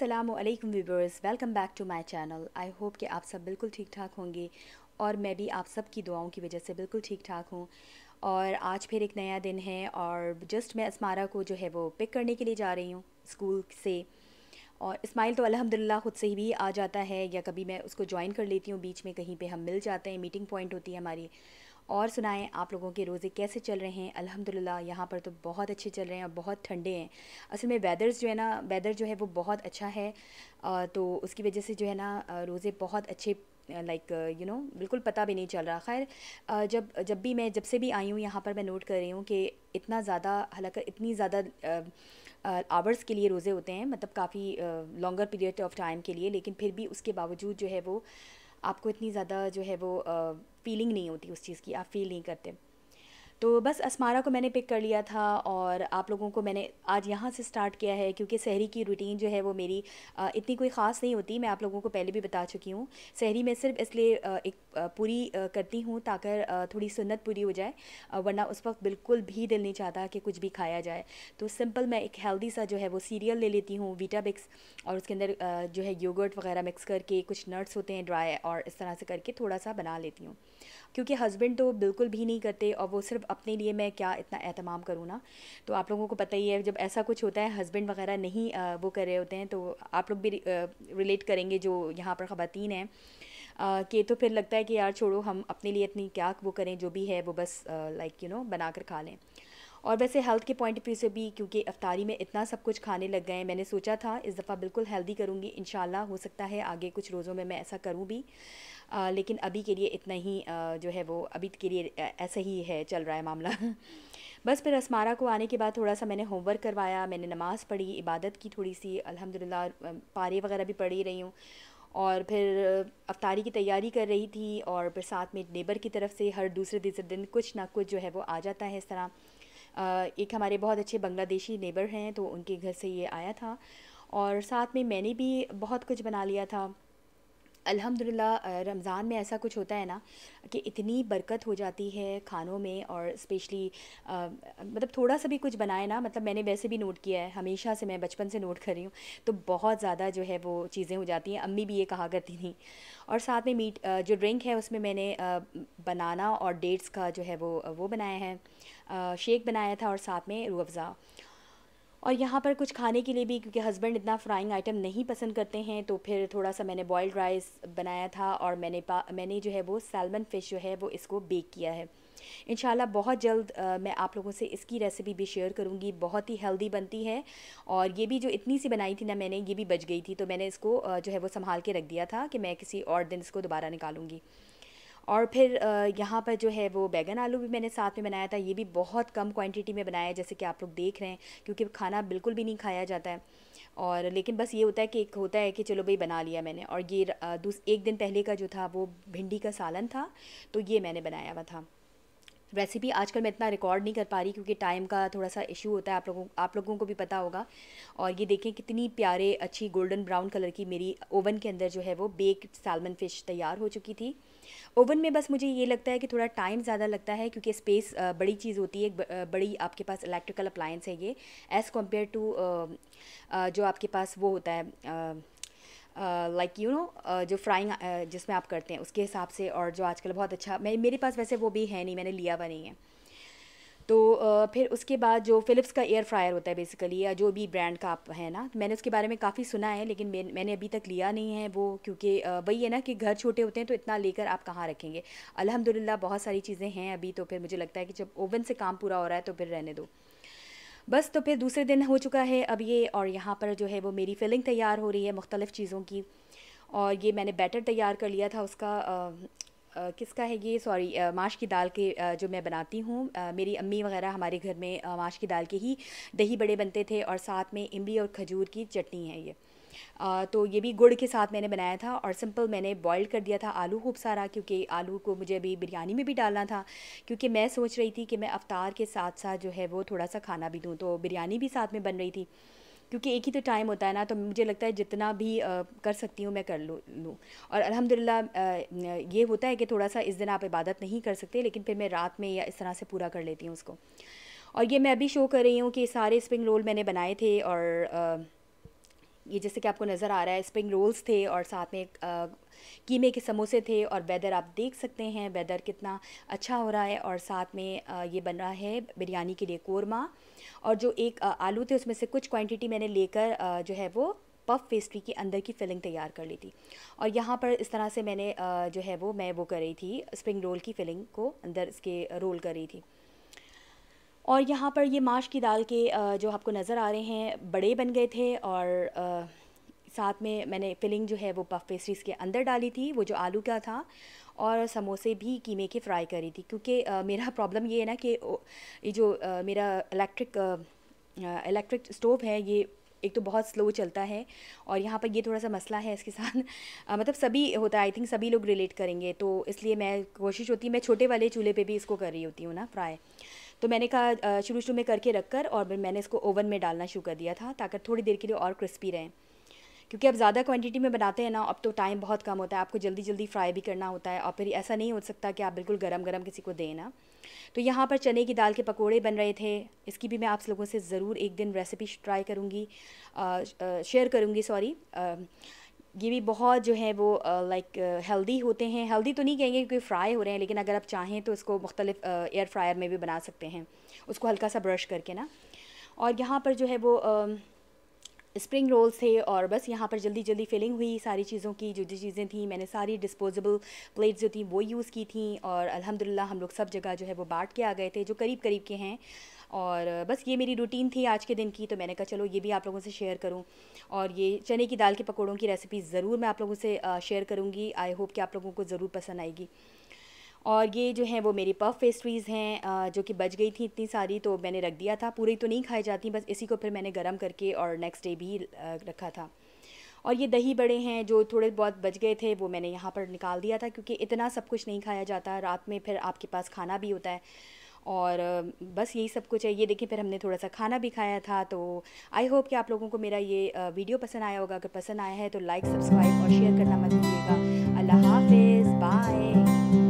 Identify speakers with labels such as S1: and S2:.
S1: Aslam viewers welcome back to my channel I hope कि आप सब बिल्कुल ठीक ठाक होंगे और मैं भी आप सब की दुआओं की वजह से बिल्कुल ठीक ठाक हूँ और आज फिर एक नया दिन है और जस्ट मैं इसमारा को जो है वो पिक करने के लिए जा रही हूँ स्कूल से और इस्माइल तो अलहमदिल्ला ख़ुद से ही भी आ जाता है या कभी मैं उसको ज्वाइन कर लेती हूँ बीच में कहीं पर हम मिल जाते हैं मीटिंग पॉइंट होती है हमारी और सुनाएं आप लोगों के रोज़े कैसे चल रहे हैं अल्हम्दुलिल्लाह यहाँ पर तो बहुत अच्छे चल रहे हैं और बहुत ठंडे हैं असल में वेदर्स जो है ना वेदर जो है वो बहुत अच्छा है तो उसकी वजह से जो है ना रोज़े बहुत अच्छे लाइक यू नो बिल्कुल पता भी नहीं चल रहा खैर जब जब भी मैं जब से भी आई हूँ यहाँ पर मैं नोट कर रही हूँ कि इतना ज़्यादा हालांकि इतनी ज़्यादा आवर्स के लिए रोज़े होते हैं मतलब काफ़ी लॉन्गर पीरियड ऑफ टाइम के लिए लेकिन फिर भी उसके बावजूद जो है वो आपको इतनी ज़्यादा जो है वो फीलिंग नहीं होती उस चीज़ की आप फील नहीं करते तो बस असमारा को मैंने पिक कर लिया था और आप लोगों को मैंने आज यहाँ से स्टार्ट किया है क्योंकि शहरी की रूटीन जो है वो मेरी इतनी कोई ख़ास नहीं होती मैं आप लोगों को पहले भी बता चुकी हूँ शहरी मैं सिर्फ इसलिए एक पूरी करती हूँ ताकि थोड़ी सुन्नत पूरी हो जाए वरना उस वक्त बिल्कुल भी दिल नहीं चाहता कि कुछ भी खाया जाए तो सिंपल मैं एक हेल्दी सा जो है वो सीरियल ले लेती हूँ वीटाबिक्स और उसके अंदर जो है योगर्ट वगैरह मिक्स करके कुछ नट्स होते हैं ड्राई और इस तरह से करके थोड़ा सा बना लेती हूँ क्योंकि हस्बैंड तो बिल्कुल भी नहीं करते और वो सिर्फ अपने लिए मैं क्या इतना अहतमाम करूँ ना तो आप लोगों को पता ही है जब ऐसा कुछ होता है हस्बैंड वगैरह नहीं वो कर रहे होते हैं तो आप लोग भी रिलेट करेंगे जो यहाँ पर ख़वान हैं कि तो फिर लगता है कि यार छोड़ो हम अपने लिए इतनी क्या वो करें जो भी है वो बस लाइक यू नो बना कर खा लें और वैसे हेल्थ के पॉइंट ऑफ व्यू से भी क्योंकि अफ्तारी में इतना सब कुछ खाने लग गए हैं मैंने सोचा था इस दफ़ा बिल्कुल हेल्दी करूँगी इन हो सकता है आगे कुछ रोज़ों में मैं ऐसा करूँ भी आ, लेकिन अभी के लिए इतना ही आ, जो है वो अभी के लिए ऐसा ही है चल रहा है मामला बस फिर असमारा को आने के बाद थोड़ा सा मैंने होमवर्क करवाया मैंने नमाज़ पढ़ी इबादत की थोड़ी सी अलहमदिल्ला पारे वगैरह भी पढ़ी रही हूँ और फिर अफ्तारी की तैयारी कर रही थी और फिर साथ में नेबर की तरफ से हर दूसरे तीसरे दिन कुछ ना कुछ जो है वो आ जाता है इस तरह एक हमारे बहुत अच्छे बांग्लादेशी नेबर हैं तो उनके घर से ये आया था और साथ में मैंने भी बहुत कुछ बना लिया था अल्हम्दुलिल्लाह रमज़ान में ऐसा कुछ होता है ना कि इतनी बरकत हो जाती है खानों में और स्पेशली मतलब थोड़ा सा भी कुछ बनाए ना मतलब मैंने वैसे भी नोट किया है हमेशा से मैं बचपन से नोट कर रही हूँ तो बहुत ज़्यादा जो है वो चीज़ें हो जाती हैं अम्मी भी ये कहा करती थी और साथ में मीट जो ड्रिंक है उसमें मैंने बनाना और डेट्स का जो है वो वो बनाया है शेक बनाया था और साथ में रू अफ़ज़ा और यहाँ पर कुछ खाने के लिए भी क्योंकि हस्बैंड इतना फ्राइंग आइटम नहीं पसंद करते हैं तो फिर थोड़ा सा मैंने बॉयल्ड राइस बनाया था और मैंने पा मैंने जो है वो सैलमन फ़िश जो है वो इसको बेक किया है इन बहुत जल्द आ, मैं आप लोगों से इसकी रेसिपी भी शेयर करूँगी बहुत ही हेल्दी बनती है और ये भी जो इतनी सी बनाई थी ना मैंने ये भी बच गई थी तो मैंने इसको जो है वो संभाल के रख दिया था कि मैं किसी और दिन इसको दोबारा निकालूँगी और फिर यहाँ पर जो है वो बैगन आलू भी मैंने साथ में बनाया था ये भी बहुत कम क्वांटिटी में बनाया है जैसे कि आप लोग देख रहे हैं क्योंकि खाना बिल्कुल भी नहीं खाया जाता है और लेकिन बस ये होता है कि एक होता है कि चलो भाई बना लिया मैंने और ये दूस एक दिन पहले का जो था वो भिंडी का सालन था तो ये मैंने बनाया हुआ था रेसिपी आजकल मैं इतना रिकॉर्ड नहीं कर पा रही क्योंकि टाइम का थोड़ा सा इशू होता है आप लोगों आप लोगों को भी पता होगा और ये देखें कितनी प्यारे अच्छी गोल्डन ब्राउन कलर की मेरी ओवन के अंदर जो है वो बेक्ड सालमन फ़िश तैयार हो चुकी थी ओवन में बस मुझे ये लगता है कि थोड़ा टाइम ज़्यादा लगता है क्योंकि स्पेस बड़ी चीज़ होती है बड़ी आपके पास इलेक्ट्रिकल अप्लायंस है ये एज़ कम्पेयर टू जो आपके पास वो होता है लाइक यू नो जो फ्राइंग uh, जिसमें आप करते हैं उसके हिसाब से और जो आजकल बहुत अच्छा मैं मेरे पास वैसे वो भी है नहीं मैंने लिया हुआ नहीं है तो फिर उसके बाद जो फ़िलिप्स का एयर फ्रायर होता है बेसिकली या जो भी ब्रांड का आप है ना मैंने उसके बारे में काफ़ी सुना है लेकिन मैं, मैंने अभी तक लिया नहीं है वो क्योंकि वही है ना कि घर छोटे होते हैं तो इतना लेकर आप कहाँ रखेंगे अलहमदिल्ला बहुत सारी चीज़ें हैं अभी तो फिर मुझे लगता है कि जब ओवन से काम पूरा हो रहा है तो फिर रहने दो बस तो फिर दूसरे दिन हो चुका है अब ये और यहाँ पर जो है वो मेरी फिलिंग तैयार हो रही है मुख्तलिफ़ चीज़ों की और ये मैंने बैटर तैयार कर लिया था उसका किसका है ये सॉरी माश की दाल के जो मैं बनाती हूँ मेरी अम्मी वगैरह हमारे घर में माश की दाल के ही दही बड़े बनते थे और साथ में इमली और खजूर की चटनी है ये तो ये भी गुड़ के साथ मैंने बनाया था और सिंपल मैंने बॉईल कर दिया था आलू खूब सारा क्योंकि आलू को मुझे अभी बिरयानी में भी डालना था क्योंकि मैं सोच रही थी कि मैं अवतार के साथ साथ जो है वो थोड़ा सा खाना भी दूँ तो बिरयानी भी साथ में बन रही थी क्योंकि एक ही तो टाइम होता है ना तो मुझे लगता है जितना भी आ, कर सकती हूँ मैं कर लूँ लूँ और अल्हम्दुलिल्लाह ये होता है कि थोड़ा सा इस दिन आप इबादत नहीं कर सकते लेकिन फिर मैं रात में या इस तरह से पूरा कर लेती हूँ उसको और ये मैं अभी शो कर रही हूँ कि सारे स्प्रिंग रोल मैंने बनाए थे और आ, ये जैसे कि आपको नज़र आ रहा है स्प्रिंग रोल्स थे और साथ में कीमे के समोसे थे और वेदर आप देख सकते हैं वेदर कितना अच्छा हो रहा है और साथ में ये बन रहा है बिरयानी के लिए कोरमा और जो एक आलू थे उसमें से कुछ क्वांटिटी मैंने लेकर जो है वो पफ पेस्ट्री के अंदर की फिलिंग तैयार कर ली थी और यहाँ पर इस तरह से मैंने जो है वो मैं वो कर रही थी स्प्रिंग रोल की फिलिंग को अंदर इसके रोल कर रही थी और यहाँ पर ये माश की दाल के जो आपको नज़र आ रहे हैं बड़े बन गए थे और साथ में मैंने फिलिंग जो है वो पफ पेस्ट्रीज़ के अंदर डाली थी वो जो आलू का था और समोसे भी कीमे के फ्राई करी थी क्योंकि मेरा प्रॉब्लम ये है ना कि ये जो मेरा इलेक्ट्रिक इलेक्ट्रिक स्टोव है ये एक तो बहुत स्लो चलता है और यहाँ पर ये थोड़ा सा मसला है इसके साथ आ, मतलब सभी होता है आई थिंक सभी लोग रिलेट करेंगे तो इसलिए मैं कोशिश होती है मैं छोटे वाले चूल्हे पे भी इसको कर रही होती हूँ ना फ्राई तो मैंने कहा शुरू शुरू में करके रख कर और मैंने इसको ओवन में डालना शुरू कर दिया था ताकि थोड़ी देर के लिए और क्रिस्पी रहें क्योंकि अब ज़्यादा क्वांटिटी में बनाते हैं ना अब तो टाइम बहुत कम होता है आपको जल्दी जल्दी फ्राई भी करना होता है और फिर ऐसा नहीं हो सकता कि आप बिल्कुल गरम गरम किसी को दें ना तो यहाँ पर चने की दाल के पकोड़े बन रहे थे इसकी भी मैं आप लोगों से ज़रूर एक दिन रेसिपी ट्राई करूँगी शेयर करूँगी सॉरी ये भी बहुत जो है वो लाइक हेल्दी होते हैं हेल्दी तो नहीं कहेंगे क्योंकि फ़्राई हो रहे हैं लेकिन अगर आप चाहें तो इसको मुख्तलिफ एयर फ्रायर में भी बना सकते हैं उसको हल्का सा ब्रश करके ना और यहाँ पर जो है वो स्प्रिंग रोल्स थे और बस यहाँ पर जल्दी जल्दी फिलिंग हुई सारी चीज़ों की जो जो चीज़ें थी मैंने सारी डिस्पोजेबल प्लेट्स जो थी वो यूज़ की थी और अल्हम्दुलिल्लाह हम लोग सब जगह जो है वो बांट के आ गए थे जो करीब करीब के हैं और बस ये मेरी रूटीन थी आज के दिन की तो मैंने कहा चलो ये भी आप लोगों से शेयर करूँ और ये चने की दाल के पकौड़ों की रेसिपी ज़रूर मैं आप लोगों से शेयर करूँगी आई होप कि आप लोगों को ज़रूर पसंद आएगी और ये जो है वो मेरी पफ पेस्ट्रीज़ हैं जो कि बच गई थी इतनी सारी तो मैंने रख दिया था पूरी तो नहीं खाई जाती बस इसी को फिर मैंने गर्म करके और नेक्स्ट डे भी रखा था और ये दही बड़े हैं जो थोड़े बहुत बच गए थे वो मैंने यहाँ पर निकाल दिया था क्योंकि इतना सब कुछ नहीं खाया जाता रात में फिर आपके पास खाना भी होता है और बस यही सब कुछ है ये देखिए फिर हमने थोड़ा सा खाना भी खाया था तो आई होप कि आप लोगों को मेरा ये वीडियो पसंद आया होगा अगर पसंद आया है तो लाइक सब्सक्राइब और शेयर करना मत भूलिएगा अल्लाह हाफिज़ बाय